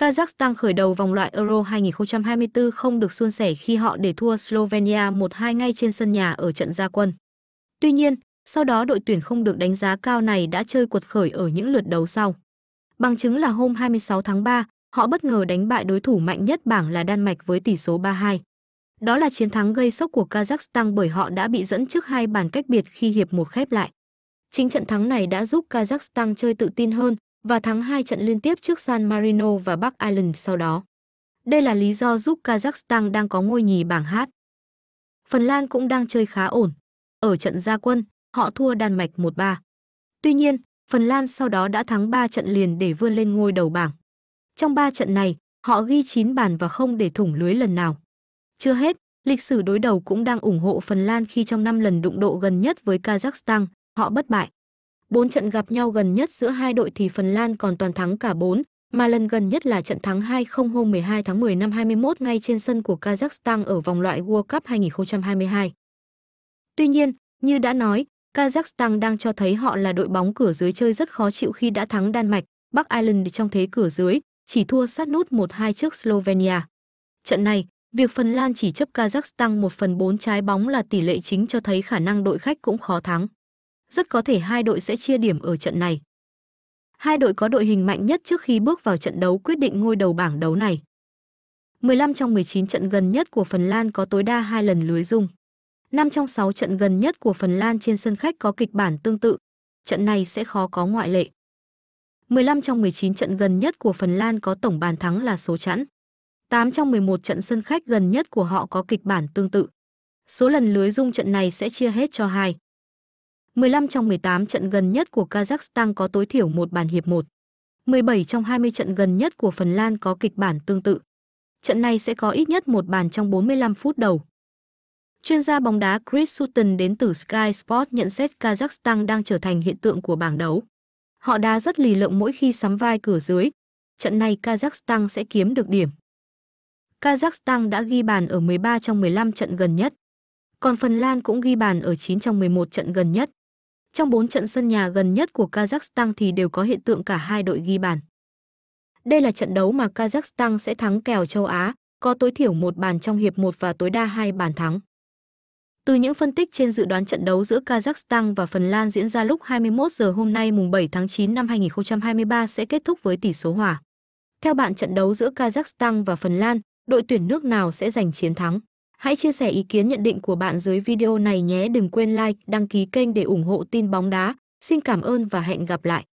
Kazakhstan khởi đầu vòng loại Euro 2024 không được suôn sẻ khi họ để thua Slovenia 1-2 ngay trên sân nhà ở trận gia quân. Tuy nhiên, sau đó đội tuyển không được đánh giá cao này đã chơi quật khởi ở những lượt đấu sau. Bằng chứng là hôm 26 tháng 3, họ bất ngờ đánh bại đối thủ mạnh nhất bảng là Đan Mạch với tỷ số 3-2. Đó là chiến thắng gây sốc của Kazakhstan bởi họ đã bị dẫn trước hai bàn cách biệt khi hiệp một khép lại. Chính trận thắng này đã giúp Kazakhstan chơi tự tin hơn, và thắng hai trận liên tiếp trước San Marino và Bắc Ireland sau đó. Đây là lý do giúp Kazakhstan đang có ngôi nhì bảng H. Phần Lan cũng đang chơi khá ổn. Ở trận gia quân, họ thua Đan Mạch 1-3. Tuy nhiên, Phần Lan sau đó đã thắng 3 trận liền để vươn lên ngôi đầu bảng. Trong 3 trận này, họ ghi 9 bàn và không để thủng lưới lần nào. Chưa hết, lịch sử đối đầu cũng đang ủng hộ Phần Lan khi trong 5 lần đụng độ gần nhất với Kazakhstan, họ bất bại bốn trận gặp nhau gần nhất giữa hai đội thì Phần Lan còn toàn thắng cả bốn, mà lần gần nhất là trận thắng 2-0 hôm 12 tháng 10 năm 21 ngay trên sân của Kazakhstan ở vòng loại World Cup 2022. Tuy nhiên, như đã nói, Kazakhstan đang cho thấy họ là đội bóng cửa dưới chơi rất khó chịu khi đã thắng Đan Mạch, Bắc Ireland trong thế cửa dưới, chỉ thua sát nút 1-2 trước Slovenia. Trận này, việc Phần Lan chỉ chấp Kazakhstan 1 phần 4 trái bóng là tỷ lệ chính cho thấy khả năng đội khách cũng khó thắng rất có thể hai đội sẽ chia điểm ở trận này. Hai đội có đội hình mạnh nhất trước khi bước vào trận đấu quyết định ngôi đầu bảng đấu này. 15 trong 19 trận gần nhất của Phần Lan có tối đa 2 lần lưới rung. 5 trong 6 trận gần nhất của Phần Lan trên sân khách có kịch bản tương tự, trận này sẽ khó có ngoại lệ. 15 trong 19 trận gần nhất của Phần Lan có tổng bàn thắng là số chẵn. 8 trong 11 trận sân khách gần nhất của họ có kịch bản tương tự. Số lần lưới rung trận này sẽ chia hết cho hai. 15 trong 18 trận gần nhất của Kazakhstan có tối thiểu một bàn hiệp 1. 17 trong 20 trận gần nhất của Phần Lan có kịch bản tương tự. Trận này sẽ có ít nhất một bàn trong 45 phút đầu. Chuyên gia bóng đá Chris Sutton đến từ Sky Sport nhận xét Kazakhstan đang trở thành hiện tượng của bảng đấu. Họ đá rất lì lợm mỗi khi sắm vai cửa dưới. Trận này Kazakhstan sẽ kiếm được điểm. Kazakhstan đã ghi bàn ở 13 trong 15 trận gần nhất. Còn Phần Lan cũng ghi bàn ở 9 trong 11 trận gần nhất. Trong 4 trận sân nhà gần nhất của Kazakhstan thì đều có hiện tượng cả hai đội ghi bàn. Đây là trận đấu mà Kazakhstan sẽ thắng kèo châu Á, có tối thiểu một bàn trong hiệp 1 và tối đa hai bàn thắng. Từ những phân tích trên dự đoán trận đấu giữa Kazakhstan và Phần Lan diễn ra lúc 21 giờ hôm nay mùng 7 tháng 9 năm 2023 sẽ kết thúc với tỷ số hòa. Theo bạn trận đấu giữa Kazakhstan và Phần Lan, đội tuyển nước nào sẽ giành chiến thắng? Hãy chia sẻ ý kiến nhận định của bạn dưới video này nhé. Đừng quên like, đăng ký kênh để ủng hộ tin bóng đá. Xin cảm ơn và hẹn gặp lại.